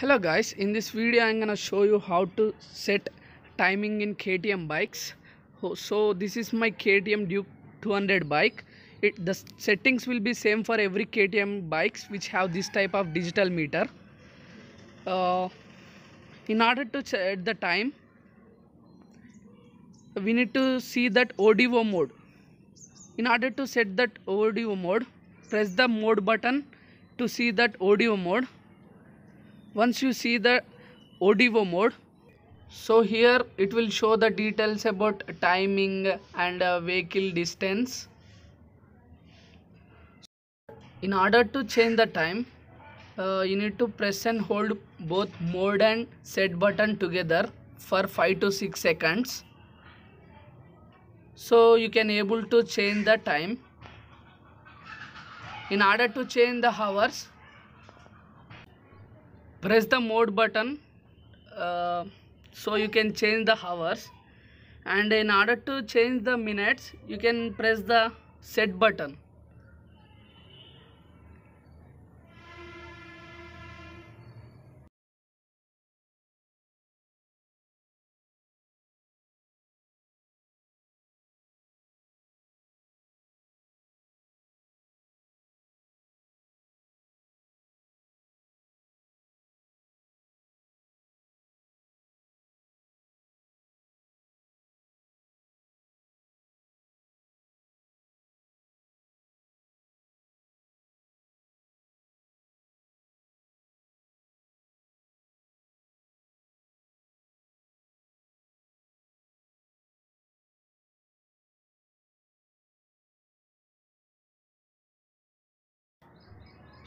hello guys in this video i'm gonna show you how to set timing in ktm bikes so this is my ktm duke 200 bike it the settings will be same for every ktm bikes which have this type of digital meter uh, in order to set the time we need to see that ODO mode in order to set that ODO mode press the mode button to see that ODO mode once you see the ODVO mode so here it will show the details about timing and uh, vehicle distance in order to change the time uh, you need to press and hold both mode and set button together for 5 to 6 seconds so you can able to change the time in order to change the hours press the mode button uh, so you can change the hours and in order to change the minutes you can press the set button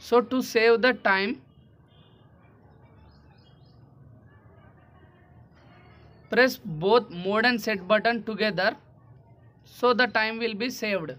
So to save the time, press both mode and set button together so the time will be saved.